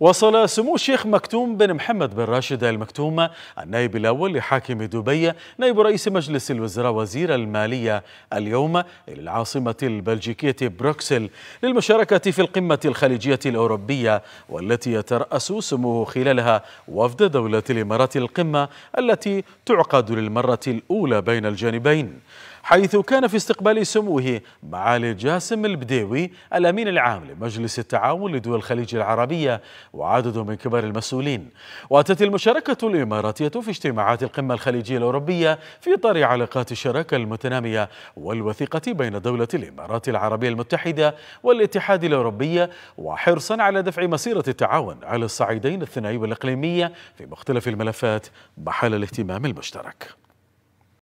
وصل سمو الشيخ مكتوم بن محمد بن راشد آل مكتوم النائب الأول لحاكم دبي نائب رئيس مجلس الوزراء وزير المالية اليوم إلى العاصمة البلجيكية بروكسل للمشاركة في القمة الخليجية الأوروبية والتي يترأس سموه خلالها وفد دولة الإمارات القمة التي تعقد للمرة الأولى بين الجانبين حيث كان في استقبال سموه معالي جاسم البديوي الأمين العام لمجلس التعاون لدول الخليج العربية وعدد من كبار المسؤولين وأتت المشاركة الإماراتية في اجتماعات القمة الخليجية الأوروبية في إطار علاقات الشراكة المتنامية والوثيقة بين دولة الإمارات العربية المتحدة والاتحاد الأوروبي وحرصا على دفع مسيرة التعاون على الصعيدين الثنائي والإقليمية في مختلف الملفات محل الاهتمام المشترك